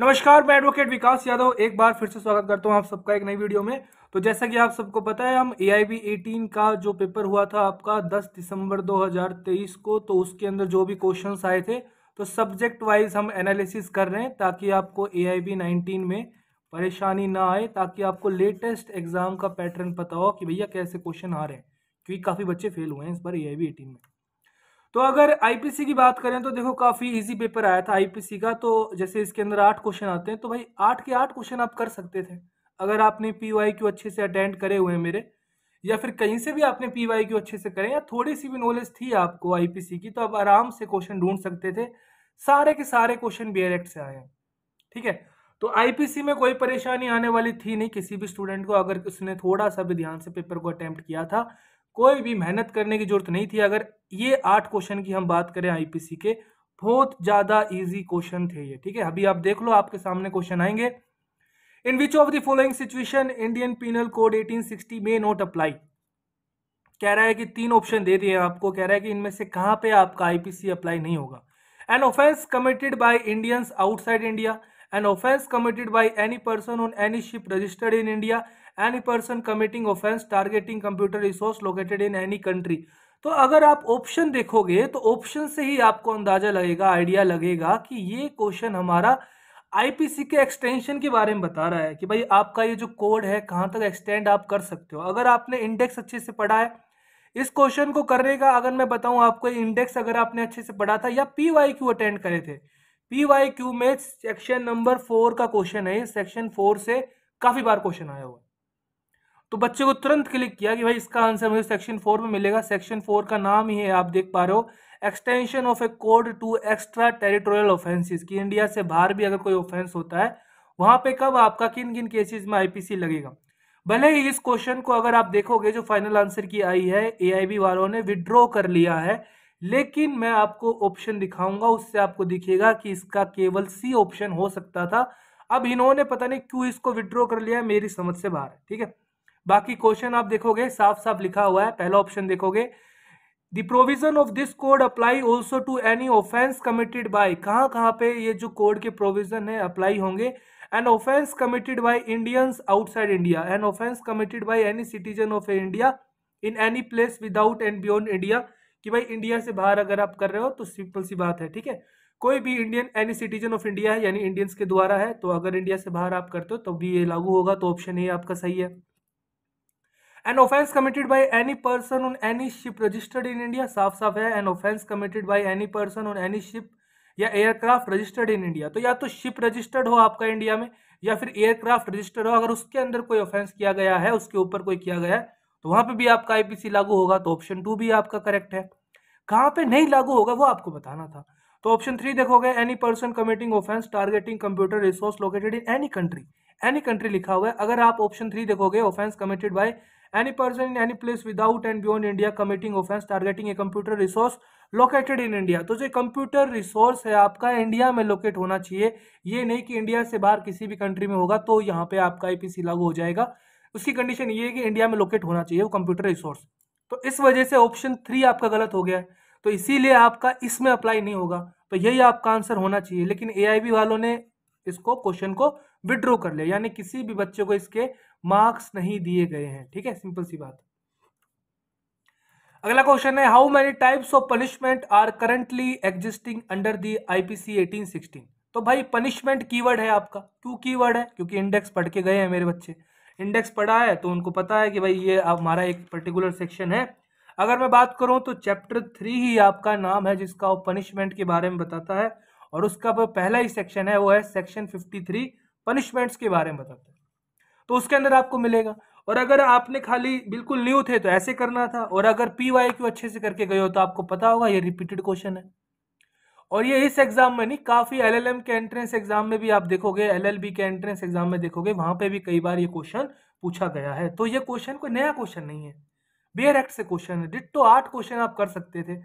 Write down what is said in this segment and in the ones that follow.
नमस्कार मैं एडवोकेट विकास यादव एक बार फिर से स्वागत करता हूं आप सबका एक नई वीडियो में तो जैसा कि आप सबको पता है हम ए आई बी एटीन का जो पेपर हुआ था आपका 10 दिसंबर 2023 को तो उसके अंदर जो भी क्वेश्चंस आए थे तो सब्जेक्ट वाइज हम एनालिसिस कर रहे हैं ताकि आपको ए आई बी नाइनटीन में परेशानी ना आए ताकि आपको लेटेस्ट एग्जाम का पैटर्न पता हो कि भैया कैसे क्वेश्चन आ रहे हैं क्योंकि काफ़ी बच्चे फेल हुए हैं इस बार ए आई बी एटीन में तो अगर आईपीसी की बात करें तो देखो काफ़ी इजी पेपर आया था आईपीसी का तो जैसे इसके अंदर आठ क्वेश्चन आते हैं तो भाई आठ के आठ क्वेश्चन आप कर सकते थे अगर आपने पी वाई क्यू अच्छे से अटेंड करे हुए हैं मेरे या फिर कहीं से भी आपने पी वाई क्यू अच्छे से करें या थोड़ी सी भी नॉलेज थी आपको आईपीसी की तो आप आराम से क्वेश्चन ढूंढ सकते थे सारे के सारे क्वेश्चन बी एरेक्ट से आए हैं ठीक है तो आईपीसी में कोई परेशानी आने वाली थी नहीं किसी भी स्टूडेंट को अगर उसने थोड़ा सा भी ध्यान से पेपर को अटेम्प्ट किया था कोई भी मेहनत करने की जरूरत नहीं थी अगर ये आठ क्वेश्चन की हम बात करें आईपीसी के बहुत ज़्यादा इजी क्वेश्चन थे ये ठीक है अभी आप देख लो आपके सामने क्वेश्चन आएंगे in which of the following situation Indian Penal Code 1860 में नॉट अप्लाई कह रहा है कि तीन ऑप्शन दे दिए आपको कह रहा है कि इनमें से कहां पे आपका आईपीसी अप्लाई नहीं होगा an offence committed by Indians outside India an offence committed by any person on any ship registered in India any person committing offence targeting computer resource located in any country तो अगर आप option देखोगे तो option से ही आपको अंदाजा लगेगा idea लगेगा कि ये क्वेश्चन हमारा आईपीसी के एक्सटेंशन के बारे में बता रहा है कि भाई आपका ये जो कोड है कहाँ तक एक्सटेंड आप कर सकते हो अगर आपने इंडेक्स अच्छे से पढ़ा है इस क्वेश्चन को करने का अगर मैं बताऊं आपको इंडेक्स अगर आपने अच्छे से पढ़ा था या पी वाई क्यू अटेंड करे थे पी वाई क्यू में सेक्शन नंबर फोर का क्वेश्चन है सेक्शन फोर से काफ़ी बार क्वेश्चन आया हुआ तो बच्चे को तुरंत क्लिक किया कि भाई इसका आंसर मुझे सेक्शन फोर में मिलेगा सेक्शन फोर का नाम ही है आप देख पा रहे हो extension of a code to extraterritorial offences कि इंडिया से बाहर भी अगर कोई ऑफेंस होता है वहां पे कब आपका किन किन केसेस में आईपीसी लगेगा भले ही इस क्वेश्चन को अगर आप देखोगे जो फाइनल आंसर की आई है एआईबी वालों ने विड्रॉ कर लिया है लेकिन मैं आपको ऑप्शन दिखाऊंगा उससे आपको दिखेगा कि इसका केवल सी ऑप्शन हो सकता था अब इन्होंने पता नहीं क्यों इसको विड्रॉ कर लिया मेरी समझ से बाहर है ठीक है बाकी क्वेश्चन आप देखोगे साफ साफ लिखा हुआ है पहला ऑप्शन देखोगे the provision of this code apply also to any offence committed by कहाँ कहाँ पे ये जो कोड के प्रोविजन है अप्लाई होंगे an offence committed by Indians outside India an offence committed by any citizen of India in any place without and beyond India कि भाई इंडिया से बाहर अगर आप कर रहे हो तो सिंपल सी बात है ठीक है कोई भी Indian any citizen of India है यानी इंडियंस के द्वारा है तो अगर इंडिया से बाहर आप करते हो तो भी ये लागू होगा तो ऑप्शन ए आपका सही है an offence committed by any person on any ship registered in India साफ साफ है an offence committed by any person on any ship या एयरक्राफ्ट रजिस्टर्ड इन इंडिया तो या तो शिप रजिस्टर्ड हो आपका इंडिया में या फिर एयरक्राफ्ट रजिस्टर्ड हो अगर उसके अंदर कोई ऑफेंस किया गया है उसके ऊपर कोई किया गया है तो वहां पे भी आपका आईपीसी लागू होगा तो ऑप्शन टू भी आपका करेक्ट है कहाँ पे नहीं लागू होगा वो आपको बताना था तो ऑप्शन थ्री देखोगे any person committing offence targeting computer resource located in any country any country लिखा हुआ है अगर आप ऑप्शन थ्री देखोगे offence committed by any person in any place without and beyond india committing offence targeting a computer resource located in India. तो जो computer resource है आपका India में locate होना चाहिए ये नहीं कि India से बाहर किसी भी country में होगा तो यहाँ पे आपका आईपीसी लागू हो जाएगा उसकी कंडीशन ये है कि इंडिया में लोकेट होना चाहिए वो कंप्यूटर रिसोर्स तो इस वजह से ऑप्शन थ्री आपका गलत हो गया है तो इसीलिए आपका इसमें अप्लाई नहीं होगा तो यही आपका आंसर होना चाहिए लेकिन ए वालों ने इसको क्वेश्चन को विड्रॉ कर लिया यानी किसी भी बच्चे को इसके मार्क्स नहीं दिए गए हैं ठीक है सिंपल सी बात अगला क्वेश्चन है how many types of punishment are currently existing under the IPC 1816 तो भाई पनिशमेंट कीवर्ड है आपका क्यों कीवर्ड है क्योंकि इंडेक्स पढ़ के गए हैं मेरे बच्चे इंडेक्स पढ़ा है तो उनको पता है कि भाई ये हमारा एक पर्टिकुलर सेक्शन है अगर मैं बात करूं तो चैप्टर थ्री ही आपका नाम है जिसका वो पनिशमेंट के बारे में बताता है और उसका पहला ही सेक्शन है वो है सेक्शन फिफ्टी थ्री पनिशमेंट्स के बारे में बताता है तो उसके अंदर आपको मिलेगा और अगर आपने खाली बिल्कुल न्यू थे तो ऐसे करना था और अगर पी वाई क्यू अच्छे से करके गए हो तो आपको पता होगा ये रिपीटेड क्वेश्चन है और ये इस एग्जाम में नहीं काफ़ी एलएलएम के एंट्रेंस एग्जाम में भी आप देखोगे एलएलबी के एंट्रेंस एग्जाम में देखोगे वहां पे भी कई बार ये क्वेश्चन पूछा गया है तो ये क्वेश्चन कोई नया क्वेश्चन नहीं है बेयर एक्ट से क्वेश्चन है डिट तो आठ क्वेश्चन आप कर सकते थे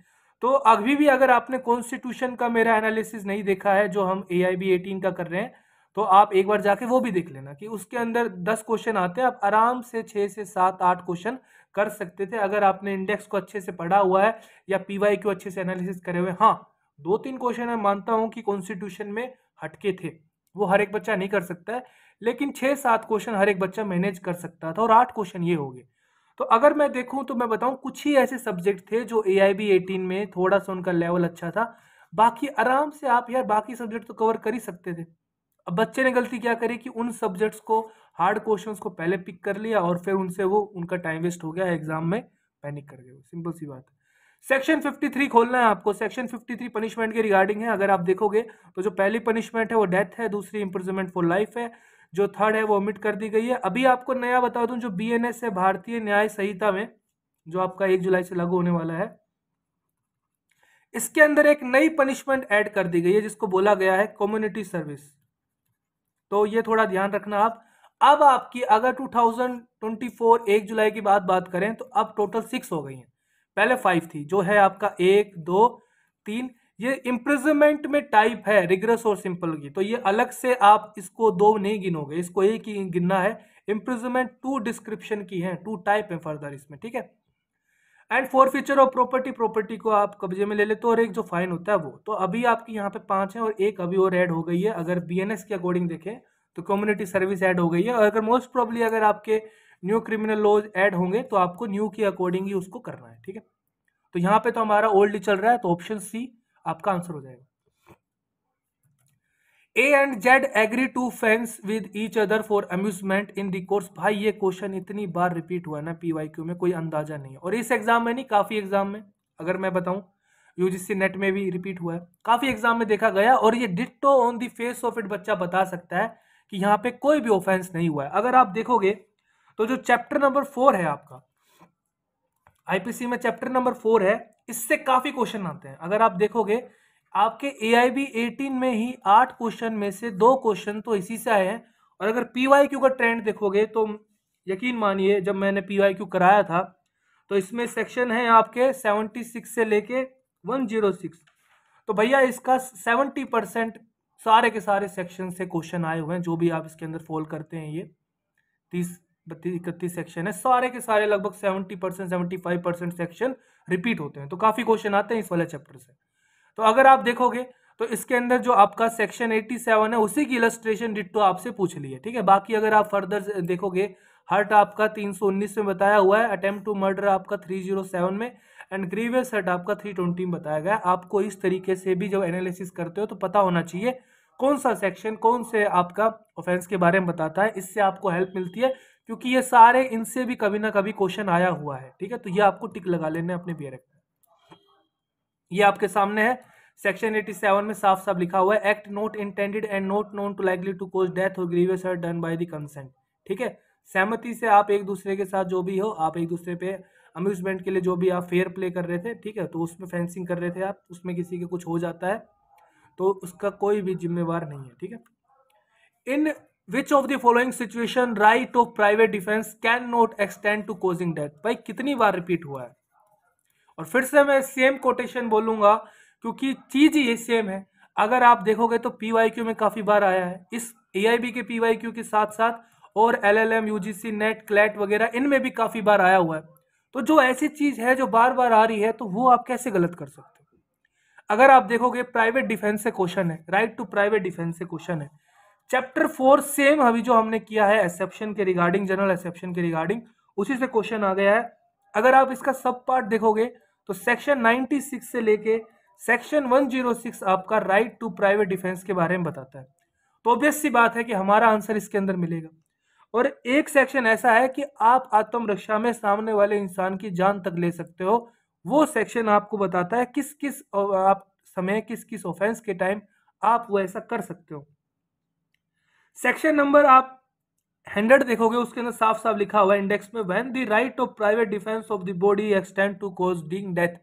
तो अभी भी अगर आपने कॉन्स्टिट्यूशन का मेरा एनालिसिस नहीं देखा है जो हम ए आई बी एटीन का कर रहे हैं तो आप एक बार जाके वो भी देख लेना कि उसके अंदर दस क्वेश्चन आते हैं आप आराम से छः से सात आठ क्वेश्चन कर सकते थे अगर आपने इंडेक्स को अच्छे से पढ़ा हुआ है या वाई को अच्छे से एनालिसिस करे हुए हाँ दो तीन क्वेश्चन मैं मानता हूँ कि कॉन्स्टिट्यूशन में हटके थे वो हर एक बच्चा नहीं कर सकता है लेकिन छः सात क्वेश्चन हर एक बच्चा मैनेज कर सकता था और आठ क्वेश्चन ये हो गए तो अगर मैं देखूं तो मैं बताऊं कुछ ही ऐसे सब्जेक्ट थे जो ए आई बी एटीन में थोड़ा सा उनका लेवल अच्छा था बाकी आराम से आप यार बाकी सब्जेक्ट तो कवर कर ही सकते थे अब बच्चे ने गलती क्या करी कि उन सब्जेक्ट्स को हार्ड क्वेश्चन को पहले पिक कर लिया और फिर उनसे वो उनका टाइम वेस्ट हो गया एग्जाम में पैनिक कर गए सिंपल सी बात सेक्शन 53 खोलना है आपको सेक्शन 53 पनिशमेंट के रिगार्डिंग है अगर आप देखोगे तो जो पहली पनिशमेंट है वो डेथ है दूसरी इंप्रिजमेंट फॉर लाइफ है जो थर्ड है वो ओमिट कर दी गई है अभी आपको नया बता दूं जो बीएनएस है भारतीय न्याय संहिता में जो आपका एक जुलाई से लागू होने वाला है इसके अंदर एक नई पनिशमेंट ऐड कर दी गई है जिसको बोला गया है कम्युनिटी सर्विस तो ये थोड़ा ध्यान रखना आप अब आपकी अगर 2024 एक जुलाई की बात बात करें तो अब टोटल सिक्स हो गई हैं पहले फाइव थी जो है आपका एक दो तीन ये इम्प्रिजमेंट में टाइप है रिग्रेस और सिंपल की तो ये अलग से आप इसको दो नहीं गिनोगे इसको एक ही गिनना है इम्प्रिजमेंट टू डिस्क्रिप्शन की है टू टाइप है फर्दर इसमें ठीक है and forfeiture of property property को आप कब्जे में ले लेते हो और एक जो फाइन होता है वो तो अभी आपकी यहाँ पे पांच है और एक अभी और ऐड हो गई है अगर बी के अकॉर्डिंग देखें तो कम्युनिटी सर्विस ऐड हो गई है और अगर मोस्ट प्रॉब्ली अगर आपके न्यू क्रिमिनल लॉज ऐड होंगे तो आपको न्यू के अकॉर्डिंग ही उसको करना है ठीक है तो यहाँ पे तो हमारा ओल्ड ही चल रहा है तो ऑप्शन सी आपका आंसर हो जाएगा A and Z agree to fence with each other for amusement in the course भाई ये क्वेश्चन इतनी बार रिपीट हुआ ना पी वाई क्यू में कोई अंदाजा नहीं है और इस एग्जाम में नहीं काफ़ी एग्जाम में अगर मैं बताऊं यूजीसी नेट में भी रिपीट हुआ है काफ़ी एग्जाम में देखा गया और ये ditto on the face of it बच्चा बता सकता है कि यहाँ पे कोई भी ऑफेंस नहीं हुआ है अगर आप देखोगे तो जो चैप्टर नंबर फोर है आपका आईपीसी में चैप्टर नंबर फोर है इससे काफ़ी क्वेश्चन आते हैं अगर आप देखोगे आपके ए आई बी एटीन में ही आठ क्वेश्चन में से दो क्वेश्चन तो इसी से आए हैं और अगर पी वाई क्यू का ट्रेंड देखोगे तो यकीन मानिए जब मैंने पी वाई क्यू कराया था तो इसमें सेक्शन है आपके सेवेंटी सिक्स से लेके वन जीरो सिक्स तो भैया इसका सेवेंटी परसेंट सारे के सारे सेक्शन से क्वेश्चन आए हुए हैं जो भी आप इसके अंदर फॉल करते हैं ये तीस बत्तीस इकतीस सेक्शन है सारे के सारे लगभग seventy percent seventy five percent section repeat होते हैं तो काफ़ी क्वेश्चन आते हैं इस वाले चैप्टर से तो अगर आप देखोगे तो इसके अंदर जो आपका सेक्शन 87 है उसी की इलस्ट्रेशन डिट्टो आपसे पूछ ली है ठीक है बाकी अगर आप फर्दर देखोगे हर्ट आपका 319 में बताया हुआ है अटेम्प्ट टू मर्डर आपका 307 में एंड ग्रीवियस हर्ट आपका 320 में बताया गया आपको इस तरीके से भी जब एनालिसिस करते हो तो पता होना चाहिए कौन सा सेक्शन कौन से आपका ऑफेंस के बारे में बताता है इससे आपको हेल्प मिलती है क्योंकि ये सारे इनसे भी कभी ना कभी क्वेश्चन आया हुआ है ठीक है तो ये आपको टिक लगा लेने अपने बियर रखना ये आपके सामने है सेक्शन 87 में साफ साफ लिखा हुआ है act not intended and not known to likely to cause death और grievous hurt done by the consent ठीक है सहमति से आप एक दूसरे के साथ जो भी हो आप एक दूसरे पे अम्यूजमेंट के लिए जो भी आप फेयर प्ले कर रहे थे ठीक है तो उसमें फेंसिंग कर रहे थे आप उसमें किसी के कुछ हो जाता है तो उसका कोई भी जिम्मेवार नहीं है ठीक है in which of the following situation right of private defence can not extend to causing death भाई कितनी बार रिपीट हुआ है और फिर से मैं सेम कोटेशन बोलूंगा क्योंकि चीज़ ये सेम है अगर आप देखोगे तो पी में काफ़ी बार आया है इस ए के पी के साथ साथ और L L M U G C NET CLAT वगैरह इनमें भी काफ़ी बार आया हुआ है तो जो ऐसी चीज़ है जो बार बार आ रही है तो वो आप कैसे गलत कर सकते हो अगर आप देखोगे प्राइवेट डिफेंस से क्वेश्चन है राइट टू प्राइवेट डिफेंस से क्वेश्चन है चैप्टर फोर सेम अभी जो हमने किया है एक्सेप्शन के रिगार्डिंग जनरल एक्सेप्शन के रिगार्डिंग उसी से क्वेश्चन आ गया है अगर आप इसका सब पार्ट देखोगे तो सेक्शन 96 से लेके सेक्शन 106 आपका राइट टू प्राइवेट डिफेंस के बारे में बताता है तो ऑब्वियस सी बात है कि हमारा आंसर इसके अंदर मिलेगा और एक सेक्शन ऐसा है कि आप आत्मरक्षा में सामने वाले इंसान की जान तक ले सकते हो वो सेक्शन आपको बताता है किस किस आप समय किस किस ऑफेंस के टाइम आप वो ऐसा कर सकते हो सेक्शन नंबर आप हंड्रेड देखोगे उसके अंदर साफ साफ लिखा हुआ है इंडेक्स में when the right of private defence of the body extend to causing death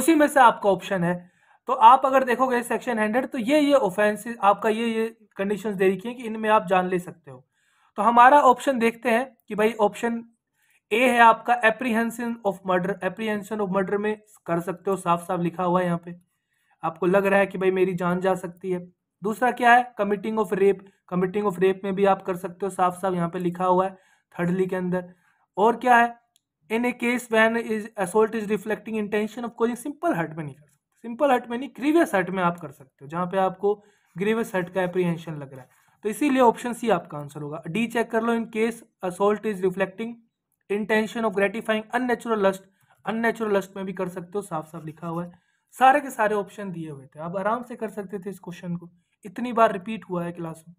उसी में से आपका ऑप्शन है तो आप अगर देखोगे सेक्शन हंड्रेड तो ये ये ऑफेंसेस आपका ये ये कंडीशन दे रखी है कि इनमें आप जान ले सकते हो तो हमारा ऑप्शन देखते हैं कि भाई ऑप्शन ए है आपका apprehension of murder apprehension of murder में कर सकते हो साफ साफ लिखा हुआ है यहाँ पे आपको लग रहा है कि भाई मेरी जान जा सकती है दूसरा क्या है committing of rape committing of rape में भी आप कर सकते हो साफ साफ यहाँ पे लिखा हुआ है थर्डली के अंदर और क्या है in a case when is assault is reflecting intention of कोई सिंपल हर्ट में नहीं कर सकते सिंपल हर्ट में नहीं ग्रीवियस हर्ट में आप कर सकते हो जहाँ पे आपको ग्रीवियस हर्ट का एप्रीहेंशन लग रहा है तो इसीलिए ऑप्शन सी आपका आंसर होगा डी चेक कर लो in case assault is reflecting intention of gratifying unnatural lust unnatural lust में भी कर सकते हो साफ साफ लिखा हुआ है सारे के सारे ऑप्शन दिए हुए थे आप आराम से कर सकते थे इस क्वेश्चन को इतनी बार रिपीट हुआ है क्लास में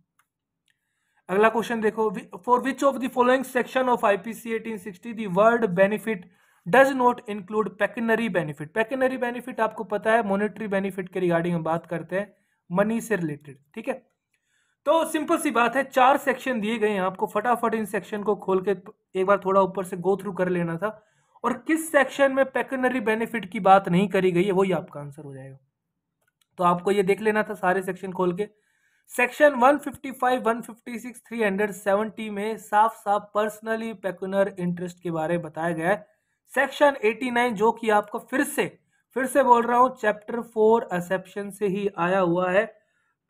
अगला क्वेश्चन देखो for which of the following section of IPC 1860 the word benefit does not include pecuniary benefit pecuniary benefit आपको पता है मॉनेटरी बेनिफिट के रिगार्डिंग हम बात करते हैं मनी से रिलेटेड ठीक है तो सिंपल सी बात है चार सेक्शन दिए गए हैं आपको फटाफट इन सेक्शन को खोल के एक बार थोड़ा ऊपर से गो थ्रू कर लेना था और किस सेक्शन में पैकेनरी बेनिफिट की बात नहीं करी गई है वही आपका आंसर हो जाएगा तो आपको ये देख लेना था सारे सेक्शन खोल के सेक्शन 155, 156, 370 में साफ साफ पर्सनली पेकुनर इंटरेस्ट के बारे में बताया गया है सेक्शन 89 जो कि आपको फिर से फिर से बोल रहा हूँ चैप्टर फोर असेप्शन से ही आया हुआ है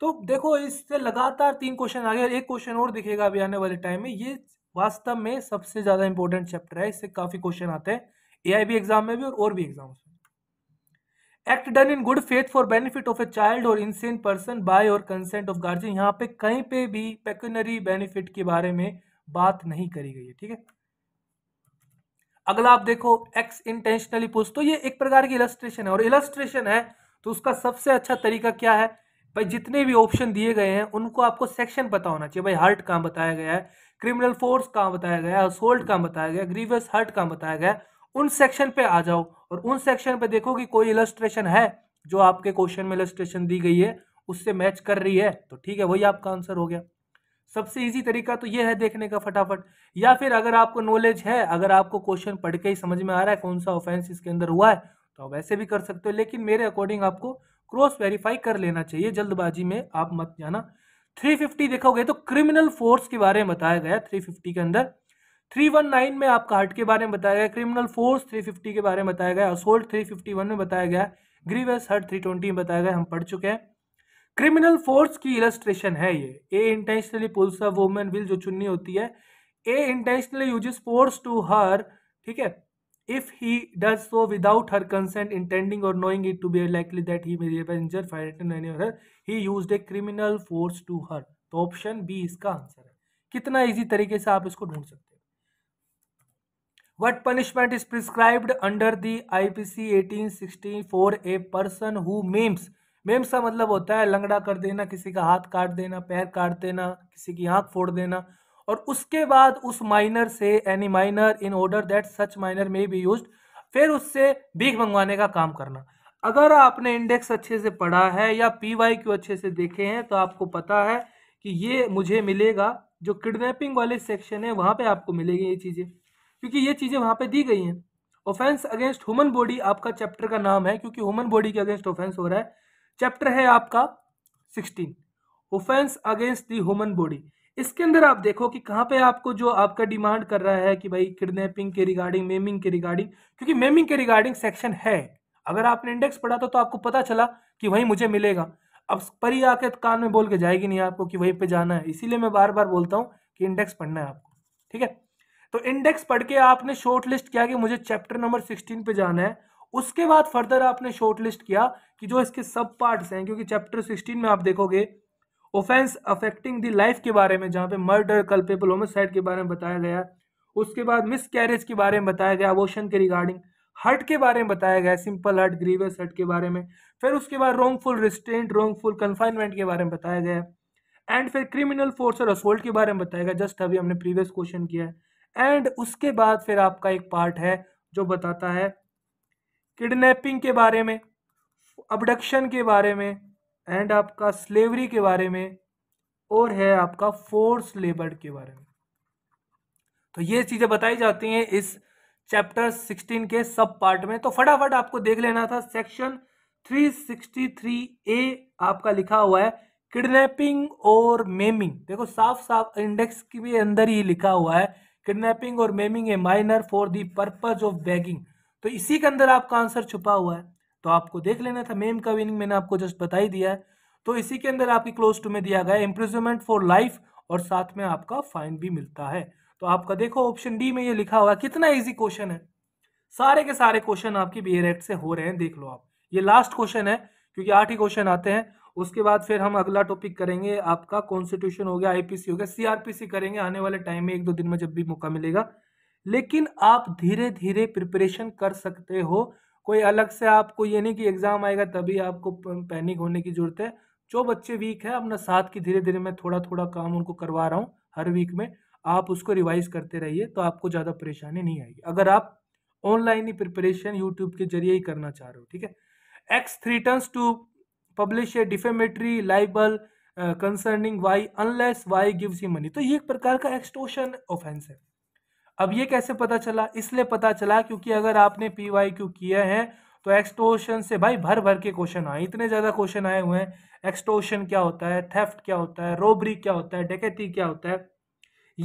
तो देखो इससे लगातार तीन क्वेश्चन आ गए एक क्वेश्चन और दिखेगा अभी आने वाले टाइम में ये वास्तव में सबसे ज़्यादा इंपॉर्टेंट चैप्टर है इससे काफ़ी क्वेश्चन आते हैं ए एग्ज़ाम में भी और, और भी एग्जाम्स में act done in good faith for benefit of a child or insane person by or consent of guardian यहाँ पे कहीं पे भी पेक्यूनरी बेनिफिट के बारे में बात नहीं करी गई है ठीक है अगला आप देखो एक्स इंटेंशनली पुश तो ये एक प्रकार की इलस्ट्रेशन है और इलस्ट्रेशन है तो उसका सबसे अच्छा तरीका क्या है भाई जितने भी ऑप्शन दिए गए हैं उनको आपको सेक्शन पता होना चाहिए भाई हर्ट कहाँ बताया गया है क्रिमिनल फोर्स कहाँ बताया गया है असोल्ट कहाँ बताया गया ग्रीवियस हर्ट कहाँ बताया गया है उन सेक्शन पे आ जाओ और उन सेक्शन पे देखो कि कोई इलस्ट्रेशन है जो आपके क्वेश्चन में इलस्ट्रेशन दी गई है उससे मैच कर रही है तो ठीक है वही आपका आंसर हो गया सबसे इजी तरीका तो ये है देखने का फटाफट या फिर अगर आपको नॉलेज है अगर आपको क्वेश्चन पढ़ के ही समझ में आ रहा है कौन सा ऑफेंस इसके अंदर हुआ है तो आप ऐसे भी कर सकते हो लेकिन मेरे अकॉर्डिंग आपको क्रॉस वेरीफाई कर लेना चाहिए जल्दबाजी में आप मत जाना 350 देखोगे तो क्रिमिनल फोर्स के बारे में बताया गया 350 के अंदर 319 में आपका हट के बारे में बताया गया क्रिमिनल फोर्स 350 के बारे में बताया गया असोल्ट 351 में बताया गया ग्रीवेस थ्री 320 में बताया गया हम पढ़ चुके हैं क्रिमिनल फोर्स की इलस्ट्रेशन है ये A intentionally pulls a woman veil जो चुननी होती है A intentionally uses force to her ठीक है if he does so without her consent intending or knowing it to be likely that he may injure financially any or her he used a तो option B इसका आंसर है कितना easy तरीके से आप इसको ढूंढ सकते हैं What punishment is prescribed under the IPC for a person who memes maims का मतलब होता है लंगड़ा कर देना किसी का हाथ काट देना पैर काट देना किसी की आंख फोड़ देना और उसके बाद उस माइनर से any minor in order that such minor may be use फिर उससे भीख मंगवाने का काम करना अगर आपने इंडेक्स अच्छे से पढ़ा है या पी वाई क्यू अच्छे से देखे हैं तो आपको पता है कि ये मुझे मिलेगा जो किडनैपिंग वाले सेक्शन है वहाँ पे आपको मिलेगी ये चीज़ें क्योंकि ये चीज़ें वहाँ पे दी गई हैं ऑफेंस अगेंस्ट ह्यूमन बॉडी आपका चैप्टर का नाम है क्योंकि ह्यूमन बॉडी के अगेंस्ट ऑफेंस हो रहा है चैप्टर है आपका sixteen offence against the human body इसके अंदर आप देखो कि कहाँ पे आपको जो आपका डिमांड कर रहा है कि भाई किडनैपिंग के रिगार्डिंग मेमिंग के रिगार्डिंग क्योंकि मेमिंग के रिगार्डिंग सेक्शन है अगर आपने इंडेक्स पढ़ा तो, तो आपको पता चला कि वही मुझे मिलेगा अब परी आके कान में बोल के जाएगी नहीं आपको कि वहीं पे जाना है इसीलिए मैं बार बार बोलता हूँ कि इंडेक्स पढ़ना है आपको ठीक है तो इंडेक्स पढ़ के आपने शॉर्ट लिस्ट किया कि मुझे चैप्टर नंबर सिक्सटीन पे जाना है उसके बाद फर्दर आपने शॉर्ट लिस्ट किया कि जो इसके सब पार्ट्स हैं क्योंकि चैप्टर सिक्सटीन में आप देखोगे ऑफेंस अफेक्टिंग दी लाइफ के बारे में जहाँ पे मर्डर कल्पेबल होमोसाइड के बारे में बताया गया उसके बाद मिस कैरेज के बारे में बताया गया अबोशन के रिगार्डिंग हर्ट के बारे में बताया गया सिंपल हर्ट ग्रीवियस हर्ट के बारे में फिर उसके बाद रॉन्गफुल रिस्टेंट रॉन्गफुल कन्फाइनमेंट के बारे में बताया गया एंड फिर क्रिमिनल फोर्स और असोल्ट के बारे में बताया गया जस्ट अभी हमने प्रीवियस क्वेश्चन किया है एंड उसके बाद फिर आपका एक पार्ट है जो बताता है किडनैपिंग के बारे में अबडक्शन के बारे में एंड आपका स्लेवरी के बारे में और है आपका फोर्स लेबर के बारे में तो ये चीज़ें बताई जाती हैं इस चैप्टर 16 के सब पार्ट में तो फटाफट आपको देख लेना था सेक्शन 363 ए आपका लिखा हुआ है किडनैपिंग और मेमिंग देखो साफ साफ इंडेक्स के भी अंदर ही लिखा हुआ है किडनैपिंग और maiming a minor for the purpose of begging तो इसी के अंदर आपका आंसर छुपा हुआ है तो आपको देख लेना था मेम का मीनिंग मैंने आपको जस्ट बता ही दिया है तो इसी के अंदर आपकी क्लोज टू में दिया गया है इम्प्रिजमेंट फॉर लाइफ और साथ में आपका फाइन भी मिलता है तो आपका देखो ऑप्शन डी में ये लिखा हुआ है कितना इजी क्वेश्चन है सारे के सारे क्वेश्चन आपके बी एक्ट से हो रहे हैं देख लो आप ये लास्ट क्वेश्चन है क्योंकि आठ ही क्वेश्चन आते हैं उसके बाद फिर हम अगला टॉपिक करेंगे आपका कॉन्स्टिट्यूशन हो गया आईपीसी हो गया सीआरपीसी करेंगे आने वाले टाइम में एक दो दिन में जब भी मौका मिलेगा लेकिन आप धीरे धीरे प्रिपरेशन कर सकते हो कोई अलग से आपको ये नहीं कि एग्जाम आएगा तभी आपको पैनिक होने की जरूरत है जो बच्चे वीक है अपना साथ की धीरे धीरे मैं थोड़ा थोड़ा काम उनको करवा रहा हूँ हर वीक में आप उसको रिवाइज करते रहिए तो आपको ज़्यादा परेशानी नहीं आएगी अगर आप ऑनलाइन ही प्रिपरेशन यूट्यूब के जरिए ही करना चाह रहे हो ठीक है X threatens to publish a defamatory libel concerning Y unless Y gives him money तो ये एक प्रकार का एक्सटोशन ऑफेंस है अब ये कैसे पता चला इसलिए पता चला क्योंकि अगर आपने पी वाई क्यू किया है तो एक्सटोशन से भाई भर भर के क्वेश्चन आए इतने ज़्यादा क्वेश्चन आए हुए हैं एक्सटोशन क्या होता है थेफ्ट क्या होता है रोबरी क्या होता है डेकैती क्या होता है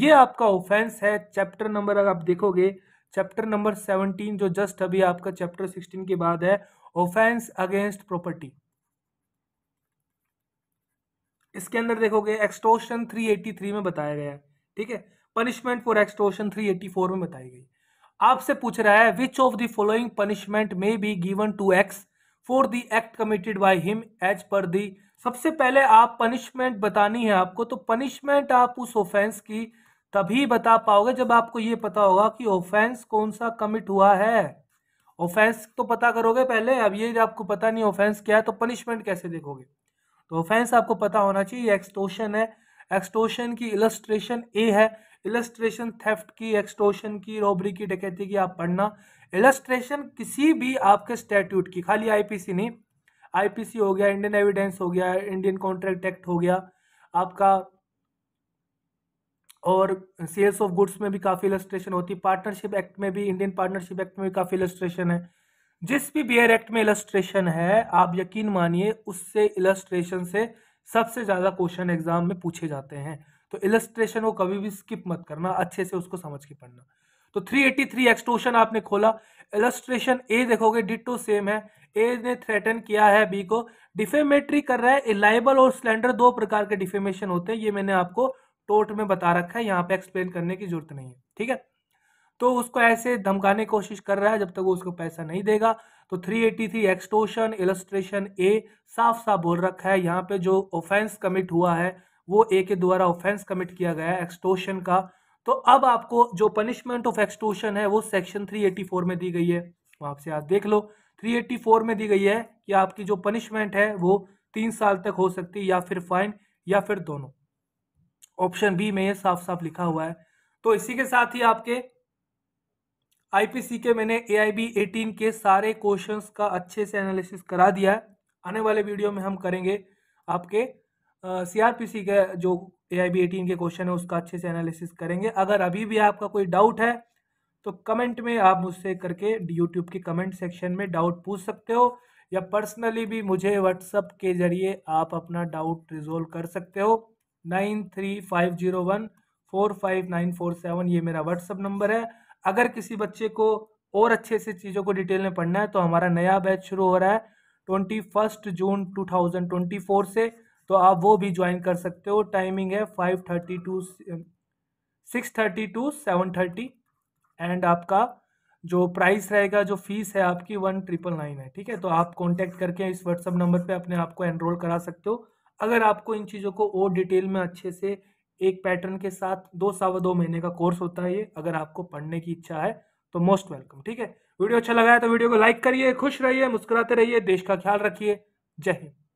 ये आपका ऑफेंस है चैप्टर नंबर अगर आप देखोगे चैप्टर नंबर सेवनटीन जो जस्ट अभी आपका चैप्टर सिक्सटीन के बाद है ऑफेंस अगेंस्ट प्रॉपर्टी इसके अंदर देखोगे एक्सटोशन 383 में बताया गया है ठीक है पनिशमेंट फॉर एक्सटोशन 384 में बताई गई आपसे पूछ रहा है which of the following punishment may be given to X for the act committed by him as per the सबसे पहले आप पनिशमेंट बतानी है आपको तो पनिशमेंट आप उस ऑफेंस की तभी बता पाओगे जब आपको ये पता होगा कि ऑफेंस कौन सा कमिट हुआ है ऑफेंस तो पता करोगे पहले अब ये आपको पता नहीं ऑफेंस क्या है तो पनिशमेंट कैसे देखोगे तो फ्रेंड्स आपको पता होना चाहिए एक्सटोशन है एक्सटोशन की इलस्ट्रेशन ए है इलस्ट्रेशन थेफ्ट की एक्सटोशन की रॉबरी की डकैती की आप पढ़ना इलस्ट्रेशन किसी भी आपके स्टेट्यूट की खाली आईपीसी नहीं आईपीसी हो गया इंडियन एविडेंस हो गया इंडियन कॉन्ट्रैक्ट एक्ट हो गया आपका और सेल्स ऑफ गुड्स में भी काफ़ी इलस्ट्रेशन होती है पार्टनरशिप एक्ट में भी इंडियन पार्टनरशिप एक्ट में भी काफ़ी इलस्ट्रेशन है जिस भी बियर एक्ट में इलस्ट्रेशन है आप यकीन मानिए उससे इलस्ट्रेशन से सबसे ज़्यादा क्वेश्चन एग्जाम में पूछे जाते हैं तो इलस्ट्रेशन को कभी भी स्किप मत करना अच्छे से उसको समझ के पढ़ना तो 383 एक्सटोशन आपने खोला इलस्ट्रेशन ए देखोगे डिटो सेम है ए ने थ्रेटन किया है बी को डिफेमेट्री कर रहा है लाइबल और स्लेंडर दो प्रकार के डिफेमेशन होते हैं ये मैंने आपको टोट में बता रखा है यहाँ पे एक्सप्लेन करने की जरूरत नहीं है ठीक है तो उसको ऐसे धमकाने की कोशिश कर रहा है जब तक वो उसको पैसा नहीं देगा तो 383 एक्सटोशन इलस्ट्रेशन ए साफ साफ बोल रखा है यहाँ पे जो ऑफेंस कमिट हुआ है वो ए के द्वारा ऑफेंस कमिट किया गया है एक्सटोशन का तो अब आपको जो पनिशमेंट ऑफ एक्सटोशन है वो सेक्शन 384 में दी गई है वहां से आप देख लो 384 में दी गई है कि आपकी जो पनिशमेंट है वो तीन साल तक हो सकती है या फिर फाइन या फिर दोनों ऑप्शन बी में ये साफ साफ लिखा हुआ है तो इसी के साथ ही आपके आईपीसी के मैंने ए आई बी एटीन के सारे क्वेश्चन का अच्छे से एनालिसिस करा दिया है आने वाले वीडियो में हम करेंगे आपके सीआरपीसी के जो ए आई बी एटीन के क्वेश्चन है उसका अच्छे से एनालिसिस करेंगे अगर अभी भी आपका कोई डाउट है तो कमेंट में आप मुझसे करके यूट्यूब के कमेंट सेक्शन में डाउट पूछ सकते हो या पर्सनली भी मुझे व्हाट्सअप के जरिए आप अपना डाउट रिजोल्व कर सकते हो nine three five zero one four five nine four seven ये मेरा व्हाट्सअप नंबर है अगर किसी बच्चे को और अच्छे से चीज़ों को डिटेल में पढ़ना है तो हमारा नया बैच शुरू हो रहा है twenty first June two thousand twenty four से तो आप वो भी ज्वाइन कर सकते हो टाइमिंग है five thirty to six thirty to seven thirty and आपका जो प्राइस रहेगा जो फीस है आपकी वन ट्रिपल नाइन है ठीक है तो आप कॉन्टैक्ट करके इस व्हाट्सअप नंबर पर अपने आप को एनरोल करा सकते हो अगर आपको इन चीज़ों को और डिटेल में अच्छे से एक पैटर्न के साथ दो सवा दो महीने का कोर्स होता है ये अगर आपको पढ़ने की इच्छा है तो मोस्ट वेलकम ठीक है वीडियो अच्छा लगा है तो वीडियो को लाइक करिए खुश रहिए मुस्कुराते रहिए देश का ख्याल रखिए जय हिंद